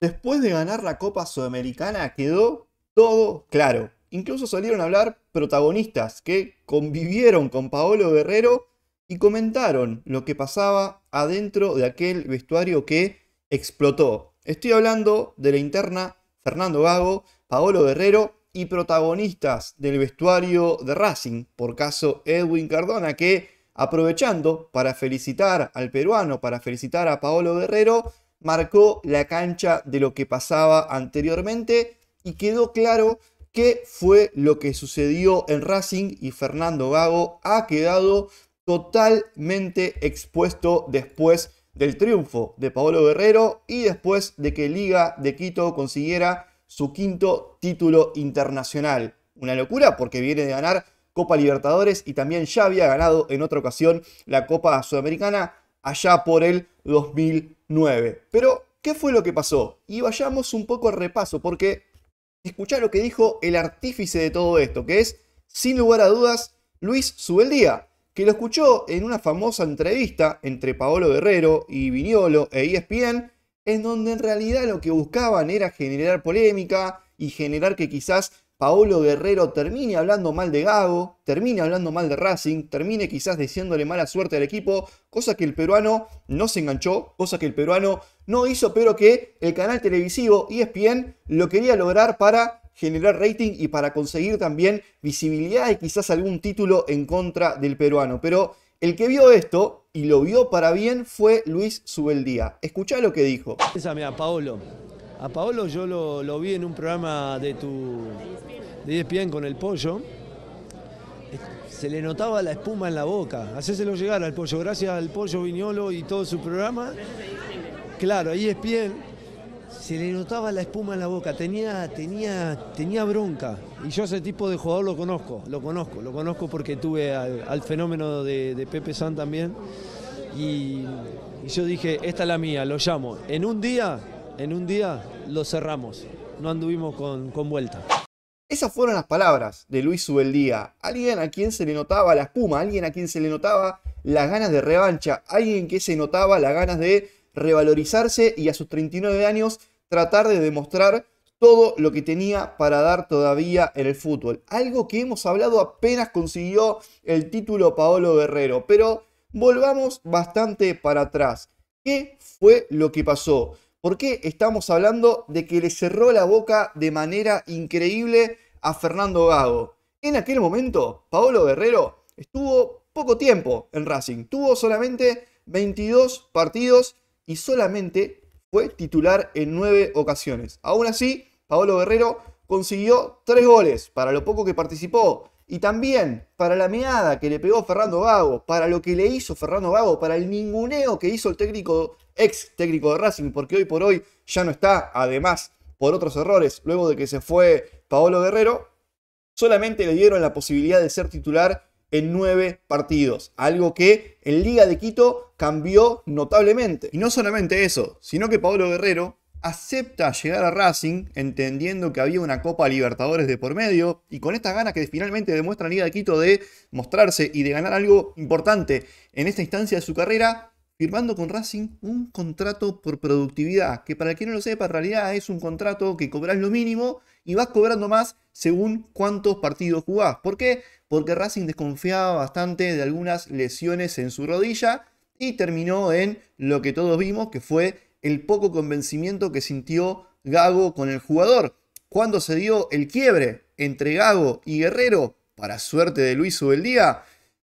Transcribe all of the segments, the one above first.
Después de ganar la Copa Sudamericana quedó todo claro. Incluso salieron a hablar protagonistas que convivieron con Paolo Guerrero y comentaron lo que pasaba adentro de aquel vestuario que explotó. Estoy hablando de la interna Fernando Gago, Paolo Guerrero y protagonistas del vestuario de Racing, por caso Edwin Cardona, que aprovechando para felicitar al peruano, para felicitar a Paolo Guerrero, marcó la cancha de lo que pasaba anteriormente y quedó claro qué fue lo que sucedió en Racing y Fernando Gago ha quedado totalmente expuesto después del triunfo de Paolo Guerrero y después de que Liga de Quito consiguiera su quinto título internacional. Una locura porque viene de ganar Copa Libertadores y también ya había ganado en otra ocasión la Copa Sudamericana allá por el 2020. 9. Pero, ¿qué fue lo que pasó? Y vayamos un poco al repaso, porque escuchá lo que dijo el artífice de todo esto, que es, sin lugar a dudas, Luis Subeldía, que lo escuchó en una famosa entrevista entre Paolo Guerrero y Viniolo e ESPN, en donde en realidad lo que buscaban era generar polémica y generar que quizás Paolo Guerrero termine hablando mal de Gago, termine hablando mal de Racing, termine quizás diciéndole mala suerte al equipo, cosa que el peruano no se enganchó, cosa que el peruano no hizo, pero que el canal televisivo ESPN lo quería lograr para generar rating y para conseguir también visibilidad y quizás algún título en contra del peruano. Pero el que vio esto y lo vio para bien fue Luis Subeldía. Escucha lo que dijo. Pésame a Paolo. A Paolo yo lo vi en un programa de tu, de ESPN con el pollo, se le notaba la espuma en la boca. Hacéselo llegar al pollo. Gracias al pollo Viñolo y todo su programa. Claro, ahí es Se le notaba la espuma en la boca, tenía, tenía, tenía bronca. Y yo ese tipo de jugador lo conozco, lo conozco, lo conozco porque tuve al, fenómeno de, Pepe San también. Y, yo dije, esta es la mía, lo llamo. En un día, en un día lo cerramos. No anduvimos con, con vuelta. Esas fueron las palabras de Luis Ubeldía. Alguien a quien se le notaba la espuma, alguien a quien se le notaba las ganas de revancha, alguien que se notaba las ganas de revalorizarse y a sus 39 años tratar de demostrar todo lo que tenía para dar todavía en el fútbol. Algo que hemos hablado apenas consiguió el título Paolo Guerrero. Pero volvamos bastante para atrás. ¿Qué fue lo que pasó? ¿Por qué estamos hablando de que le cerró la boca de manera increíble a Fernando Gago. En aquel momento, Paolo Guerrero estuvo poco tiempo en Racing, tuvo solamente 22 partidos y solamente fue titular en 9 ocasiones. Aún así, Paolo Guerrero consiguió 3 goles para lo poco que participó y también para la meada que le pegó Fernando Gago, para lo que le hizo Fernando Gago, para el ninguneo que hizo el técnico ex técnico de Racing, porque hoy por hoy ya no está, además por otros errores, luego de que se fue Paolo Guerrero, solamente le dieron la posibilidad de ser titular en nueve partidos, algo que en Liga de Quito cambió notablemente. Y no solamente eso, sino que Paolo Guerrero acepta llegar a Racing entendiendo que había una Copa Libertadores de por medio y con estas ganas que finalmente demuestra Liga de Quito de mostrarse y de ganar algo importante en esta instancia de su carrera, firmando con Racing un contrato por productividad, que para quien no lo sepa, en realidad es un contrato que cobras lo mínimo y vas cobrando más según cuántos partidos jugás. ¿Por qué? Porque Racing desconfiaba bastante de algunas lesiones en su rodilla y terminó en lo que todos vimos, que fue el poco convencimiento que sintió Gago con el jugador. Cuando se dio el quiebre entre Gago y Guerrero, para suerte de Luis Ubeldía,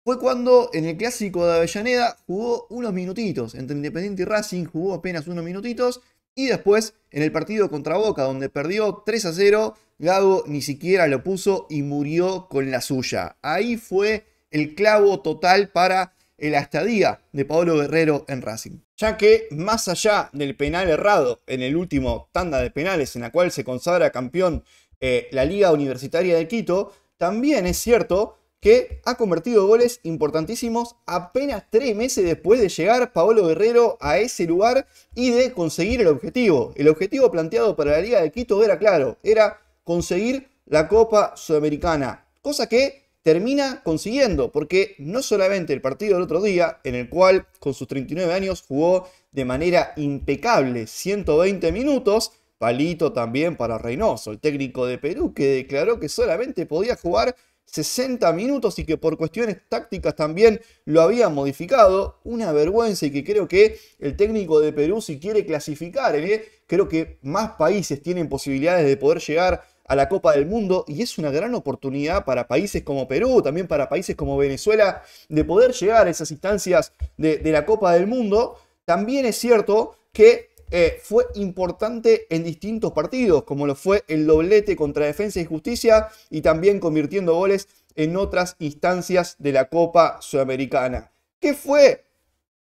fue cuando en el clásico de Avellaneda jugó unos minutitos. Entre Independiente y Racing jugó apenas unos minutitos. Y después en el partido contra Boca, donde perdió 3 a 0, Gago ni siquiera lo puso y murió con la suya. Ahí fue el clavo total para la estadía de Pablo Guerrero en Racing. Ya que más allá del penal errado en el último tanda de penales en la cual se consagra campeón eh, la Liga Universitaria de Quito, también es cierto que ha convertido goles importantísimos apenas tres meses después de llegar Paolo Guerrero a ese lugar y de conseguir el objetivo. El objetivo planteado para la Liga de Quito era claro, era conseguir la Copa Sudamericana, cosa que termina consiguiendo, porque no solamente el partido del otro día, en el cual con sus 39 años jugó de manera impecable 120 minutos, palito también para Reynoso, el técnico de Perú, que declaró que solamente podía jugar 60 minutos y que por cuestiones tácticas también lo había modificado. Una vergüenza y que creo que el técnico de Perú si quiere clasificar, ¿eh? creo que más países tienen posibilidades de poder llegar a la Copa del Mundo y es una gran oportunidad para países como Perú, también para países como Venezuela, de poder llegar a esas instancias de la Copa del Mundo. También es cierto que eh, fue importante en distintos partidos, como lo fue el doblete contra Defensa y Justicia y también convirtiendo goles en otras instancias de la Copa Sudamericana. ¿Qué fue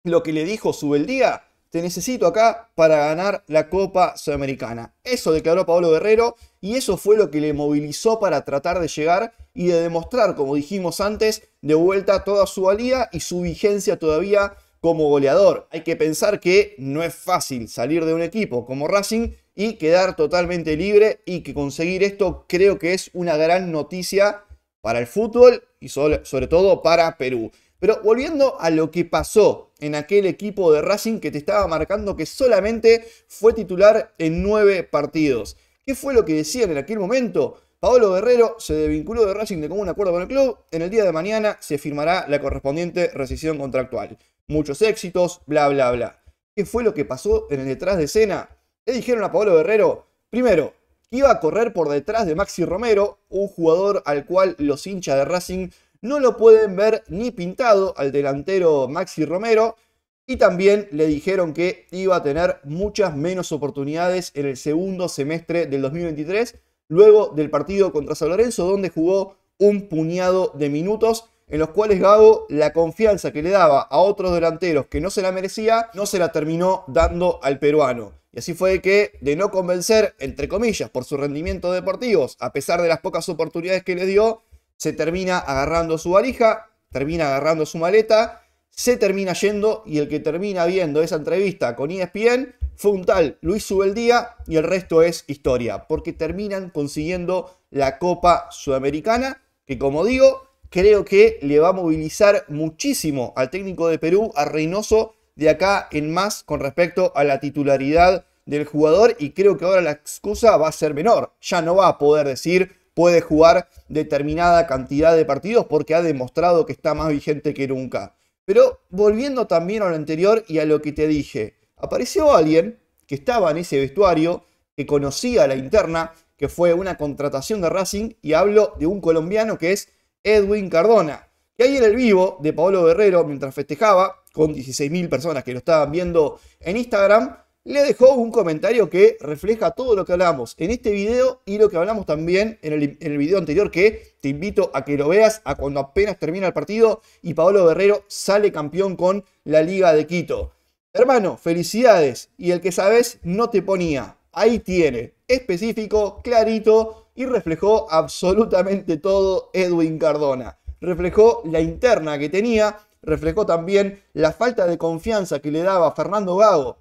lo que le dijo Subeldía? Te necesito acá para ganar la Copa Sudamericana. Eso declaró Pablo Guerrero y eso fue lo que le movilizó para tratar de llegar y de demostrar, como dijimos antes, de vuelta toda su valía y su vigencia todavía como goleador. Hay que pensar que no es fácil salir de un equipo como Racing y quedar totalmente libre y que conseguir esto creo que es una gran noticia para el fútbol y sobre, todo para Perú. Pero volviendo a lo que pasó en aquel equipo de Racing que te estaba marcando que solamente fue titular en nueve partidos. ¿Qué fue lo que decían en aquel momento? Paolo Guerrero se desvinculó de Racing de común acuerdo con el club. En el día de mañana se firmará la correspondiente rescisión contractual. Muchos éxitos, bla, bla, bla. ¿Qué fue lo que pasó en el detrás de escena? Le dijeron a Paolo Guerrero, primero, que iba a correr por detrás de Maxi Romero, un jugador al cual los hinchas de Racing no lo pueden ver ni pintado al delantero Maxi Romero. Y también le dijeron que iba a tener muchas menos oportunidades en el segundo semestre del 2023 luego del partido contra San Lorenzo, donde jugó un puñado de minutos en los cuales Gabo, la confianza que le daba a otros delanteros que no se la merecía, no se la terminó dando al peruano. Y así fue que, de no convencer, entre comillas, por su rendimiento deportivos, a pesar de las pocas oportunidades que le dio, se termina agarrando su valija, termina agarrando su maleta, se termina yendo y el que termina viendo esa entrevista con ESPN fue un tal Luis Subeldía y el resto es historia, porque terminan consiguiendo la Copa Sudamericana, que como digo, creo que le va a movilizar muchísimo al técnico de Perú, a Reynoso, de acá en más con respecto a la titularidad del jugador y creo que ahora la excusa va a ser menor, ya no va a poder decir puede jugar determinada cantidad de partidos porque ha demostrado que está más vigente que nunca. Pero volviendo también a lo anterior y a lo que te dije, apareció alguien que estaba en ese vestuario, que conocía a la interna, que fue una contratación de Racing, y hablo de un colombiano que es Edwin Cardona. Que ahí en el vivo de Paolo Guerrero, mientras festejaba, con 16.000 personas que lo estaban viendo en Instagram, le dejó un comentario que refleja todo lo que hablamos en este video y lo que hablamos también en el, en el, video anterior que te invito a que lo veas a cuando apenas termina el partido y Paolo Guerrero sale campeón con la Liga de Quito. Hermano, felicidades. Y el que sabes no te ponía. Ahí tiene. Específico, clarito y reflejó absolutamente todo Edwin Cardona. Reflejó la interna que tenía, reflejó también la falta de confianza que le daba Fernando Gago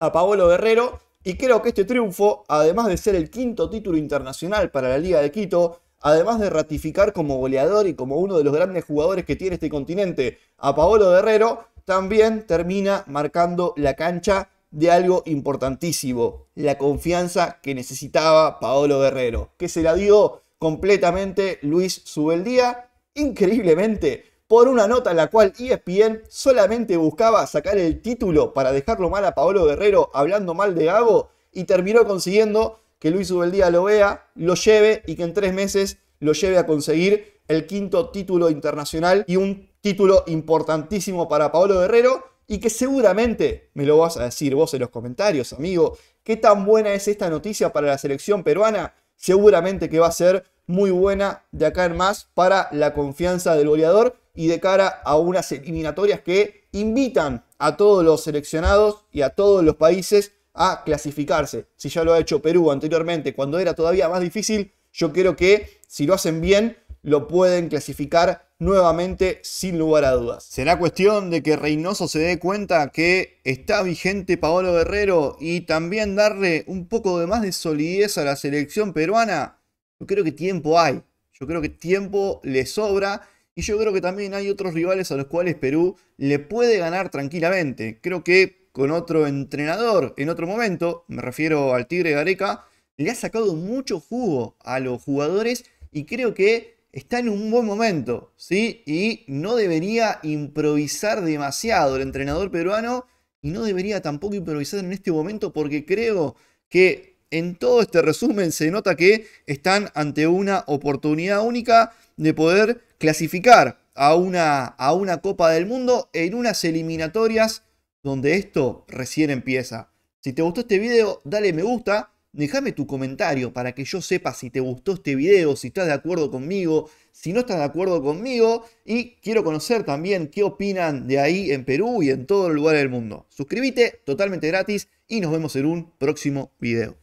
a Paolo Guerrero. Y creo que este triunfo, además de ser el quinto título internacional para la Liga de Quito, además de ratificar como goleador y como uno de los grandes jugadores que tiene este continente a Paolo Guerrero, también termina marcando la cancha de algo importantísimo, la confianza que necesitaba Paolo Guerrero, que se la dio completamente Luis Subeldía, increíblemente, por una nota en la cual ESPN solamente buscaba sacar el título para dejarlo mal a Paolo Guerrero hablando mal de algo, y terminó consiguiendo que Luis Subeldía lo vea, lo lleve y que en tres meses lo lleve a conseguir el quinto título internacional y un título importantísimo para Pablo Guerrero y que seguramente me lo vas a decir vos en los comentarios, amigo, qué tan buena es esta noticia para la selección peruana. Seguramente que va a ser muy buena de acá en más para la confianza del goleador y de cara a unas eliminatorias que invitan a todos los seleccionados y a todos los países a clasificarse. Si ya lo ha hecho Perú anteriormente, cuando era todavía más difícil, yo creo que si lo hacen bien, lo pueden clasificar nuevamente sin lugar a dudas. Será cuestión de que Reynoso se dé cuenta que está vigente Paolo Guerrero y también darle un poco de más de solidez a la selección peruana. Yo creo que tiempo hay, yo creo que tiempo le sobra y yo creo que también hay otros rivales a los cuales Perú le puede ganar tranquilamente. Creo que con otro entrenador en otro momento, me refiero al Tigre Gareca, le ha sacado mucho jugo a los jugadores y creo que está en un buen momento, ¿sí? Y no debería improvisar demasiado el entrenador peruano y no debería tampoco improvisar en este momento porque creo que en todo este resumen se nota que están ante una oportunidad única de poder clasificar a una, a una Copa del Mundo en unas eliminatorias donde esto recién empieza. Si te gustó este video, dale me gusta. Déjame tu comentario para que yo sepa si te gustó este video, si estás de acuerdo conmigo, si no estás de acuerdo conmigo. Y quiero conocer también qué opinan de ahí en Perú y en todo el lugar del mundo. Suscríbete totalmente gratis y nos vemos en un próximo video.